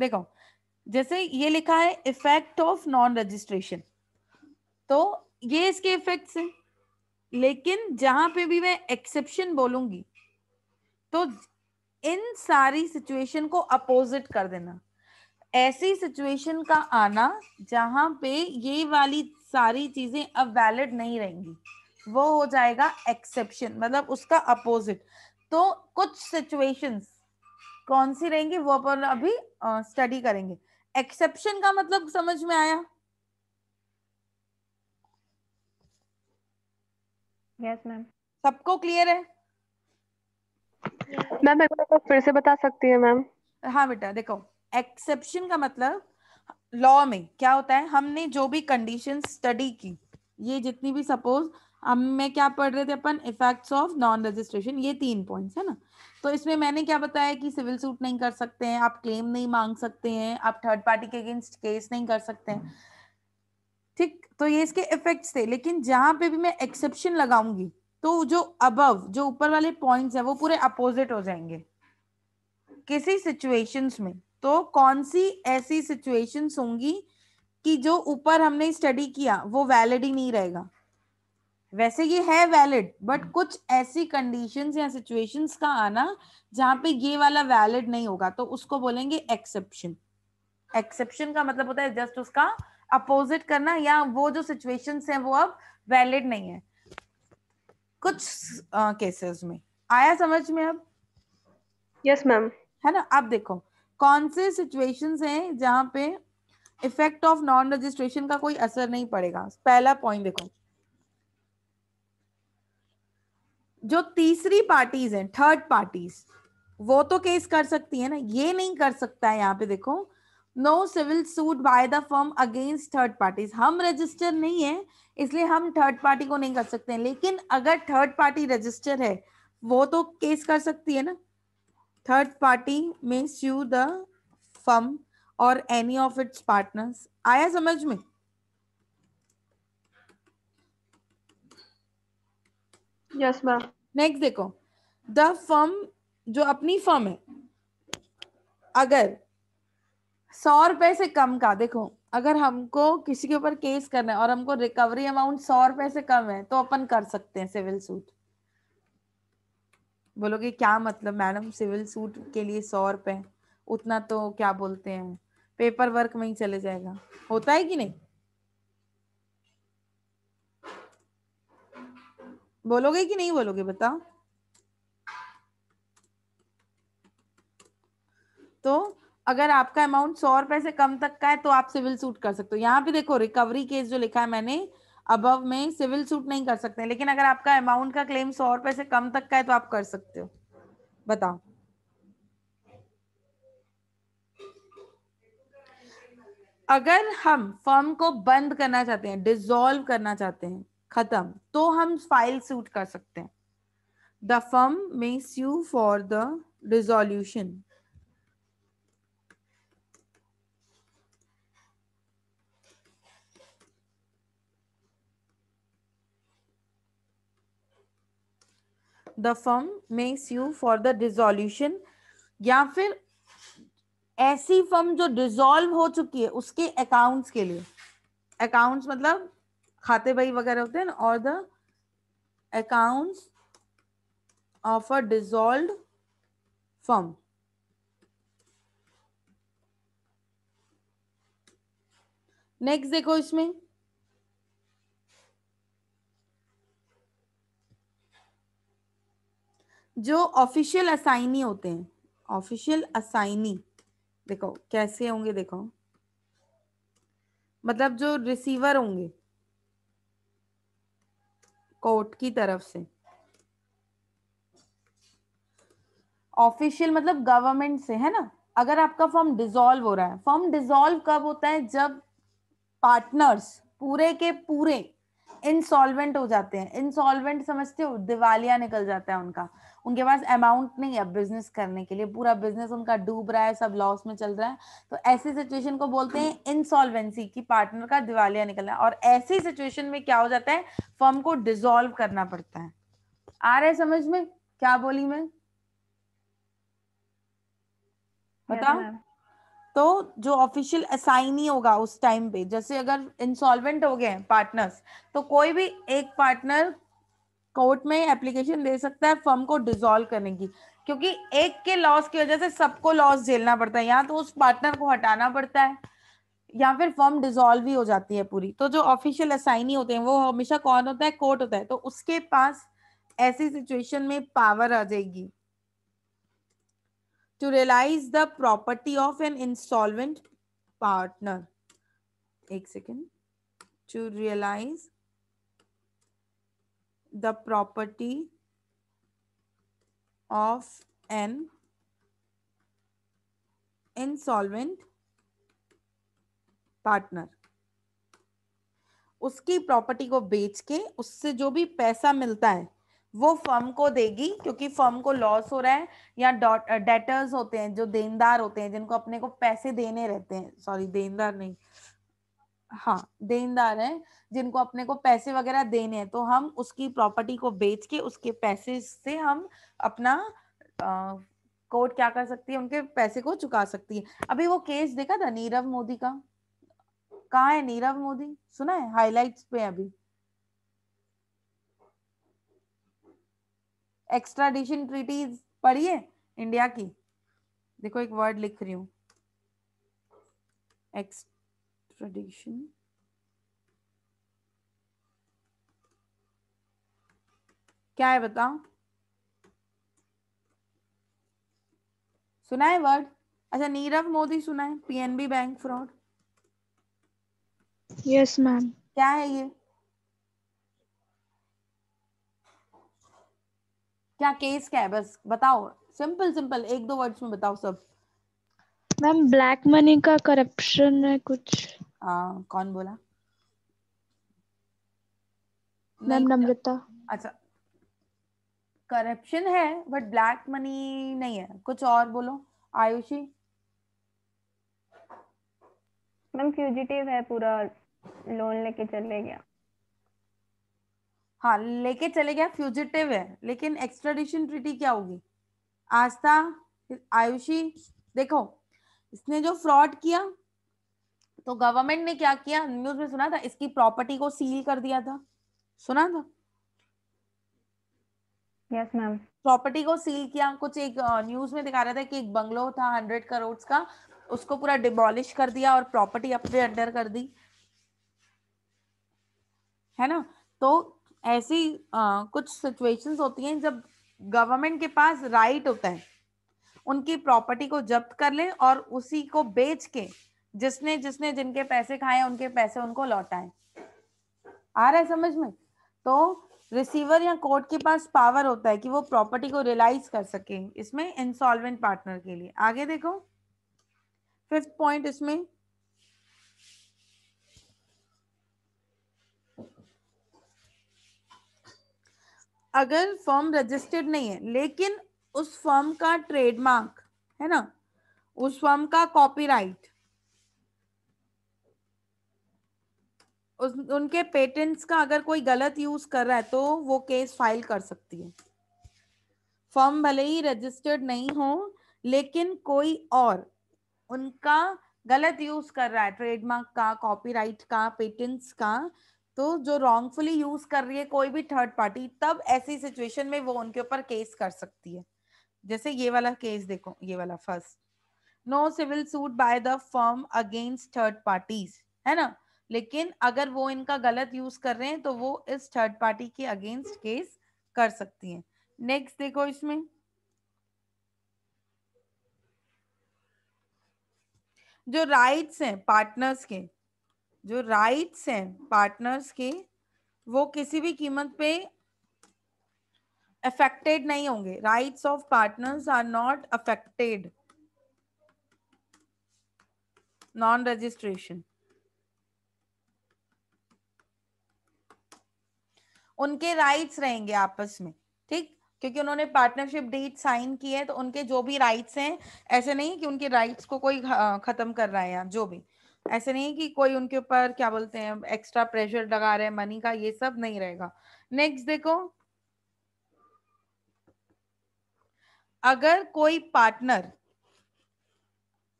देखो जैसे ये लिखा है इफेक्ट ऑफ नॉन रजिस्ट्रेशन तो ये इसके इफेक्ट है लेकिन जहां पे भी मैं एक्सेप्शन बोलूंगी तो इन सारी सिचुएशन को अपोजिट कर देना ऐसी सिचुएशन का आना जहां पे ये वाली सारी चीजें अब वैलिड नहीं रहेंगी वो हो जाएगा एक्सेप्शन मतलब उसका अपोजिट तो कुछ सिचुएशंस कौन सी रहेंगी वो अपन अभी स्टडी करेंगे एक्सेप्शन का मतलब समझ में आया यस मैम सबको क्लियर है मैम एक बार फिर से बता सकती है मैम हाँ बेटा देखो एक्सेप्शन का मतलब लॉ में क्या होता है हमने जो भी कंडीशन स्टडी की ये जितनी भी सपोज अब में क्या पढ़ रहे थे अपन इफेक्ट्स ऑफ नॉन रजिस्ट्रेशन ये तीन पॉइंट्स है ना तो इसमें मैंने क्या बताया कि सिविल सूट नहीं कर सकते हैं आप क्लेम नहीं मांग सकते हैं आप थर्ड पार्टी के अगेंस्ट केस नहीं कर सकते हैं ठीक तो ये इसके इफेक्ट्स थे लेकिन जहां पे भी मैं एक्सेप्शन लगाऊंगी तो जो अबव जो ऊपर वाले पॉइंट है वो पूरे अपोजिट हो जाएंगे किसी सिचुएशन में तो कौन सी ऐसी सिचुएशन होंगी कि जो ऊपर हमने स्टडी किया वो वैलिड ही नहीं रहेगा वैसे ये है वैलिड बट हम्म। कुछ ऐसी कंडीशंस या सिचुएशंस का आना जहां पे ये वाला वैलिड नहीं होगा तो उसको बोलेंगे एक्सेप्शन एक्सेप्शन का मतलब होता है जस्ट उसका अपोजिट करना या वो जो सिचुएशन है वो अब वैलिड नहीं है कुछ केसेस uh, में आया समझ में अब यस yes, मैम है ना आप देखो कौन से सिचुएशंस हैं जहां पे इफेक्ट ऑफ नॉन रजिस्ट्रेशन का कोई असर नहीं पड़ेगा पहला पॉइंट देखो जो तीसरी पार्टीज हैं थर्ड पार्टीज वो तो केस कर सकती है ना ये नहीं कर सकता है यहाँ पे देखो no civil suit by the firm against third parties हम रजिस्टर नहीं है इसलिए हम थर्ड पार्टी को नहीं कर सकते हैं लेकिन अगर थर्ड पार्टी रजिस्टर है वो तो केस कर सकती है ना थर्ड पार्टी में सू द फर्म और एनी ऑफ इट्स पार्टनर्स आया समझ में यस yes, मैम नेक्स्ट देखो द फर्म जो अपनी फर्म है अगर सौ रुपए से कम का देखो अगर हमको किसी के ऊपर केस करना है और हमको रिकवरी अमाउंट सौ रुपए से कम है तो अपन कर सकते हैं सिविल सूट बोलोगे क्या मतलब मैडम सिविल सूट के लिए सौ रुपए उतना तो क्या बोलते हैं पेपर वर्क में ही चले जाएगा होता है कि नहीं बोलोगे कि नहीं बोलोगे बताओ तो अगर आपका अमाउंट सौ रुपए से कम तक का है तो आप सिविल सूट कर सकते हो यहाँ पे देखो रिकवरी केस जो लिखा है मैंने अबव में सिविल सूट नहीं कर सकते लेकिन अगर आपका अमाउंट का क्लेम सौ रुपए से कम तक का है तो आप कर सकते हो बताओ अगर हम फर्म को बंद करना चाहते हैं डिजोल्व करना चाहते हैं खत्म तो हम फाइल सूट कर सकते हैं the firm may sue for the resolution the firm may sue for the resolution या फिर ऐसी फर्म जो डिजोल्व हो चुकी है उसके अकाउंट्स के लिए अकाउंट्स मतलब खाते बही वगैरह होते हैं और the accounts of a dissolve firm next देखो इसमें जो ऑफिशियल असाइनी होते हैं ऑफिशियल असाइनी देखो कैसे होंगे देखो मतलब जो रिसीवर होंगे कोर्ट की तरफ से ऑफिशियल मतलब गवर्नमेंट से है ना अगर आपका फॉर्म डिसॉल्व हो रहा है फॉर्म डिसॉल्व कब होता है जब पार्टनर्स पूरे के पूरे इंसॉल्वेंट हो जाते हैं इंसॉल्वेंट समझते हो दिवालिया निकल जाता है उनका उनके पास अमाउंट नहीं है बिजनेस करने के लिए पूरा बिजनेस उनका डूब रहा है सब लॉस में चल रहा है तो ऐसी सिचुएशन को बोलते हैं इंसॉल्वेंसी की पार्टनर का दिवालिया निकलना और ऐसी सिचुएशन में क्या हो जाता है फर्म को डिजोल्व करना पड़ता है आ रहा है समझ में क्या बोली मैं बताओ yeah, तो जो ऑफिशियल असाइनी होगा उस टाइम पे जैसे अगर इंसॉल्वेंट हो गए पार्टनर्स तो कोई भी एक पार्टनर कोर्ट में एप्लीकेशन दे सकता है फर्म को डिसॉल्व करने की क्योंकि एक के लॉस की वजह से सबको लॉस झेलना पड़ता है या तो उस पार्टनर को हटाना पड़ता है या फिर फर्म डिजोल्व ही हो जाती है पूरी तो जो ऑफिशियल असाइनी होते हैं वो हमेशा कौन होता है कोर्ट होता है तो उसके पास ऐसी सिचुएशन में पावर आ जाएगी to realize the property of an insolvent partner. Ek second. To realize the property of an insolvent partner. उसकी प्रॉपर्टी को बेच के उससे जो भी पैसा मिलता है वो फर्म को देगी क्योंकि फर्म को लॉस हो रहा है या डेटर्स होते हैं जो देनदार होते हैं जिनको अपने को पैसे देने रहते हैं सॉरी देनदार नहीं हाँ देनदार है जिनको अपने को पैसे वगैरह देने हैं तो हम उसकी प्रॉपर्टी को बेच के उसके पैसे से हम अपना कोर्ट क्या कर सकती है उनके पैसे को चुका सकती है अभी वो केस देखा था नीरव मोदी का कहा है नीरव मोदी सुना है हाईलाइट्स पे अभी एक्स्ट्राडिशन ट्रीटीज पढ़ी है इंडिया की देखो एक वर्ड लिख रही हूं एक्स्ट्राडिशन क्या है बताओ सुना है वर्ड अच्छा नीरव मोदी सुना है PNB bank fraud yes ma'am क्या है ये क्या केस क्या है बस बताओ सिंपल सिंपल एक दो वर्ड्स में बताओ सब मैम ब्लैक मनी का करप्शन है कुछ आ, कौन बोला मैम नम्रता अच्छा करप्शन है बट ब्लैक मनी नहीं है कुछ और बोलो आयुषी मैम फ्यूजिटिव है पूरा लोन लेके चले गया हाँ लेके चले गया फ्यूजिटिव है लेकिन एक्स्ट्राडिशन ट्रिटी क्या होगी आस्था आयुषी देखो इसने जो फ्रॉड किया तो गवर्नमेंट ने क्या किया न्यूज में सुना था इसकी प्रॉपर्टी को सील कर दिया था सुना था यस मैम प्रॉपर्टी को सील किया कुछ एक न्यूज में दिखा रहा था कि एक बंगलो था हंड्रेड करोड़ का उसको पूरा डिमोलिश कर दिया और प्रॉपर्टी अपने अंडर कर दी है ना तो ऐसी आ, कुछ सिचुएशंस होती हैं जब गवर्नमेंट के पास राइट होता है उनकी प्रॉपर्टी को जब्त कर ले और उसी को बेच के जिसने जिसने जिनके पैसे खाए उनके पैसे उनको लौटाए आ रहा है समझ में तो रिसीवर या कोर्ट के पास पावर होता है कि वो प्रॉपर्टी को रियलाइज कर सके इसमें इंसॉल्वेंट पार्टनर के लिए आगे देखो फिफ्थ पॉइंट इसमें अगर फॉर्म रजिस्टर्ड नहीं है लेकिन उस फॉर्म का ट्रेडमार्क है ना उस फॉर्म का कॉपीराइट उस उनके पेटेंट्स का अगर कोई गलत यूज कर रहा है तो वो केस फाइल कर सकती है फॉर्म भले ही रजिस्टर्ड नहीं हो लेकिन कोई और उनका गलत यूज कर रहा है ट्रेडमार्क का कॉपीराइट का पेटेंट्स का तो जो रॉन्गफुली यूज कर रही है कोई भी थर्ड पार्टी तब ऐसी सिचुएशन में वो उनके ऊपर केस कर सकती है जैसे ये वाला केस देखो ये वाला first no civil suit by the firm against third parties है ना लेकिन अगर वो इनका गलत यूज कर रहे हैं तो वो इस थर्ड पार्टी के अगेंस्ट केस कर सकती हैं नेक्स्ट देखो इसमें जो राइट्स हैं पार्टनर्स के जो राइट्स हैं पार्टनर्स के वो किसी भी कीमत पे अफेक्टेड नहीं होंगे rights of partners are not affected non registration उनके राइट्स रहेंगे आपस में ठीक क्योंकि उन्होंने पार्टनरशिप डीट साइन की है तो उनके जो भी राइट्स हैं ऐसे नहीं कि उनके राइट्स को कोई हाँ, खत्म कर रहा है या जो भी ऐसे नहीं कि कोई उनके ऊपर क्या बोलते हैं एक्स्ट्रा प्रेशर लगा रहे हैं मनी का ये सब नहीं रहेगा नेक्स्ट देखो अगर कोई पार्टनर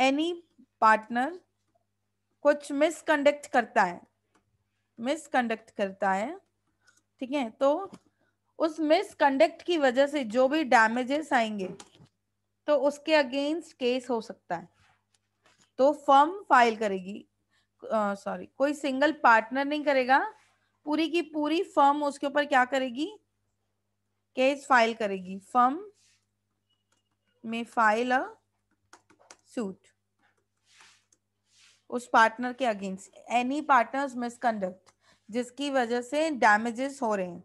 एनी पार्टनर कुछ मिसकंडक्ट करता है मिसकंडक्ट करता है ठीक है तो उस मिसकंडक्ट की वजह से जो भी डैमेजेस आएंगे तो उसके अगेंस्ट केस हो सकता है तो फर्म फाइल करेगी सॉरी uh, कोई सिंगल पार्टनर नहीं करेगा पूरी की पूरी फर्म उसके ऊपर क्या करेगी केस फाइल करेगी फर्म में फाइल अ सूट उस पार्टनर के अगेंस्ट एनी पार्टनर्स मिसकंडक्ट जिसकी वजह से डैमेजेस हो रहे हैं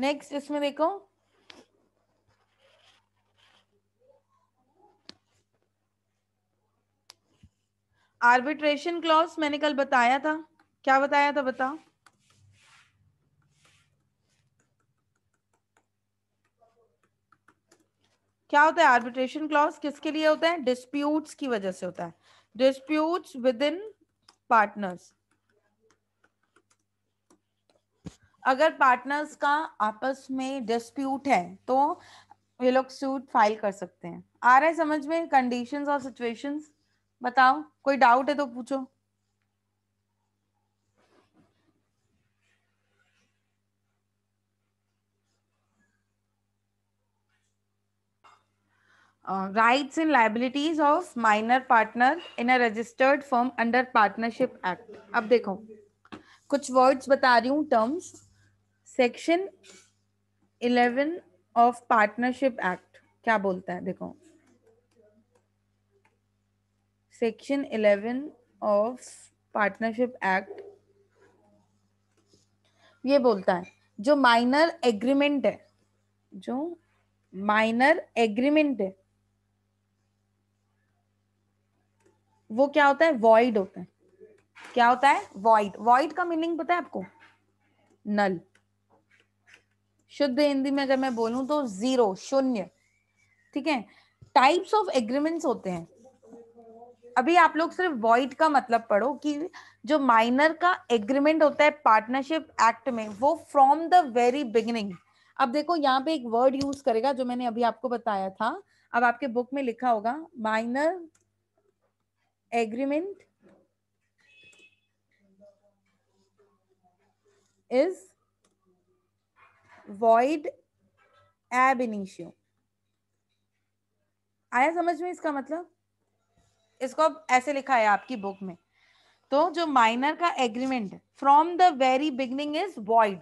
नेक्स्ट इसमें देखो आर्बिट्रेशन क्लॉज मैंने कल बताया था क्या बताया था बताओ क्या होता है आर्बिट्रेशन क्लॉज किसके लिए होता है डिस्प्यूट्स की वजह से होता है डिस्प्यूट्स विद इन पार्टनर्स अगर पार्टनर्स का आपस में डिस्प्यूट है तो ये लोग सूट फाइल कर सकते हैं आ रहा है समझ में कंडीशंस और सिचुएशंस बताओ कोई डाउट है तो पूछो rights and liabilities of minor partner in a registered form under partnership act अब देखो कुछ वर्ड्स बता रही हूँ terms section eleven of partnership act क्या बोलता है देखो section 11 of partnership act ये बोलता है जो माइनर एग्रीमेंट है जो माइनर एग्रीमेंट है वो क्या होता है वॉइड होता है क्या होता है वॉइड वॉइड का मीनिंग पता है आपको नल शुद्ध हिंदी में अगर मैं बोलूं तो जीरो शून्य ठीक है टाइप्स ऑफ एग्रीमेंट्स होते हैं अभी आप लोग सिर्फ वॉइड का मतलब पढ़ो कि जो माइनर का एग्रीमेंट होता है पार्टनरशिप एक्ट में वो फ्रॉम द वेरी बिगिनिंग अब देखो यहाँ पे एक वर्ड यूज करेगा जो मैंने अभी आपको बताया था अब आपके बुक में लिखा होगा minor agreement is void ab initio आया समझ में इसका मतलब इसको ऐसे लिखा है आपकी बुक में तो जो माइनर का agreement from the very beginning is void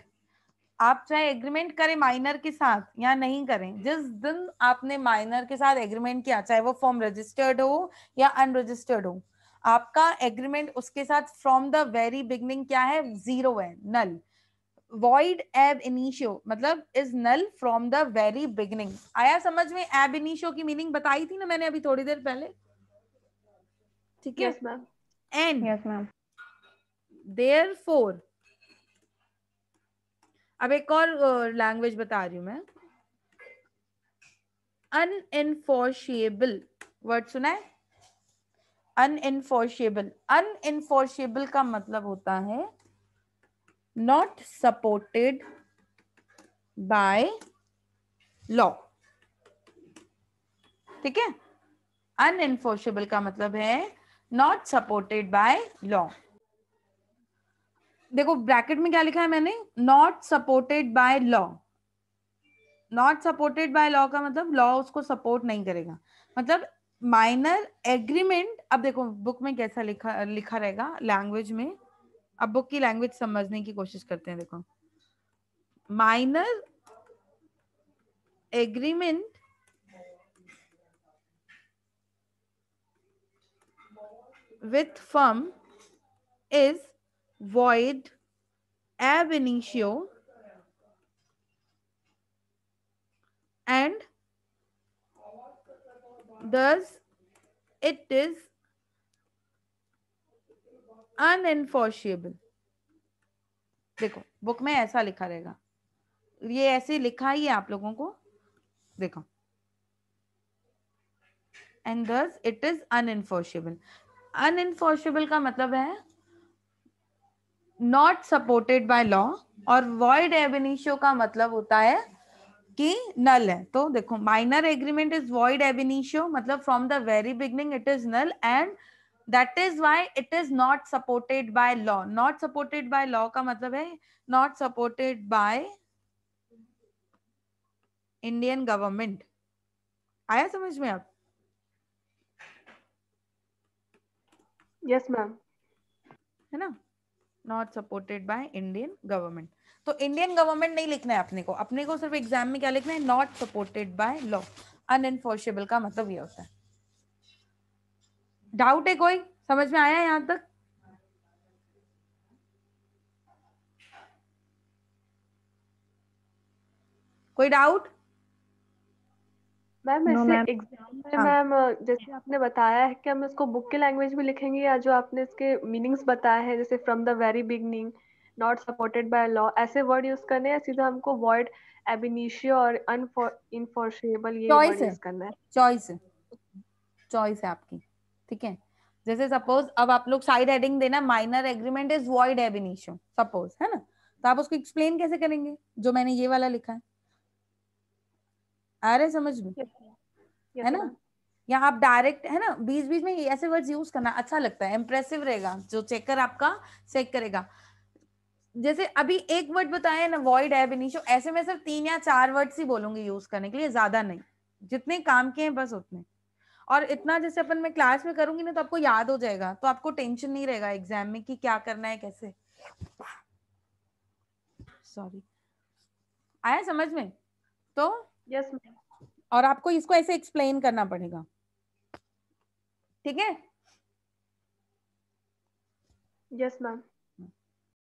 आप चाहे एग्रीमेंट करें माइनर के साथ या नहीं करें जिस दिन आपने माइनर के साथ एग्रीमेंट किया चाहे वो फॉर्म रजिस्टर्ड हो या अनरजिस्टर्ड हो आपका एग्रीमेंट उसके साथ फ्रॉम द वेरी बिगनिंग क्या है जीरो है नल वॉइड एब इनिशियो मतलब is null from the very beginning आया समझ में एब इनिशियो की मीनिंग बताई थी ना मैंने अभी थोड़ी देर पहले ठीक है and yes ma'am therefore अब एक और लैंग्वेज uh, बता रही हूं मैं अनएनफोर्शिएबल वर्ड सुना है अन अनएनफोर्शिएबल का मतलब होता है नॉट सपोर्टेड बाय लॉ ठीक है अनएनफोर्सेबल का मतलब है नॉट सपोर्टेड बाय लॉ देखो ब्रैकेट में क्या लिखा है मैंने not supported by law not supported by law का मतलब लॉ उसको सपोर्ट नहीं करेगा मतलब माइनर एग्रीमेंट अब देखो बुक में कैसा लिखा लिखा रहेगा लैंग्वेज में अब बुक की लैंग्वेज समझने की कोशिश करते हैं देखो minor agreement with firm is void ab initio and thus it is unenforceable देखो बुक में ऐसा लिखा रहेगा ये ऐसे लिखा ही है आप लोगों को देखो एंड दस इट इज अनएनफोर्सेबल अनइनफोर्सेबल का मतलब है नॉट सपोर्टेड बाय लॉ और वॉइड एबिनिशियो का मतलब होता है कि नल है तो देखो minor agreement is void ab initio मतलब from the very beginning it is null and that is why it is not supported by law not supported by law का मतलब है not supported by Indian government आया समझ में आप yes ma'am है ना not supported by Indian government तो इंडियन गवर्नमेंट नहीं लिखना है अपने को अपने को सिर्फ एग्जाम में क्या लिखना है not supported by law unenforceable का मतलब ये होता है डाउट है कोई समझ में आया यहां तक कोई doubt ma'am no, ma'am exam में हाँ. मैम जैसे आपने बताया है कि हम इसको बुक के लैंग्वेज में लिखेंगे या जो आपने इसके मीनिंग्स बताए हैं जैसे from the very beginning not supported by law ऐसे वर्ड यूज करने या सीधा हमको वर्ड एबिनिशियो और इनफोर्सेबल ये वर्ड यूज करना है चॉइस है चॉइस है आपकी ठीक है जैसे सपोज अब आप लोग साइड हेडिंग देना minor agreement is void ab initio suppose है ना तो आप उसको एक्सप्लेन कैसे करेंगे जो मैंने ये वाला लिखा है आ रहे समझ में है ना या आप डायरेक्ट है ना बीच बीच में ऐसे वर्ड्स यूज करना अच्छा लगता है इम्प्रेसिव रहेगा जो चेकर आपका चेक करेगा जैसे अभी एक वर्ड बताया ना वॉइड है बिनीशो ऐसे में सिर्फ तीन या चार वर्ड्स ही बोलूंगी यूज करने के लिए ज्यादा नहीं जितने काम के हैं बस उतने और इतना जैसे अपन मैं क्लास में करूंगी ना तो आपको याद हो जाएगा तो आपको टेंशन नहीं रहेगा एग्जाम में कि क्या करना है कैसे सॉरी आया समझ में तो yes, और आपको इसको ऐसे एक्सप्लेन करना पड़ेगा ठीक है यस मैम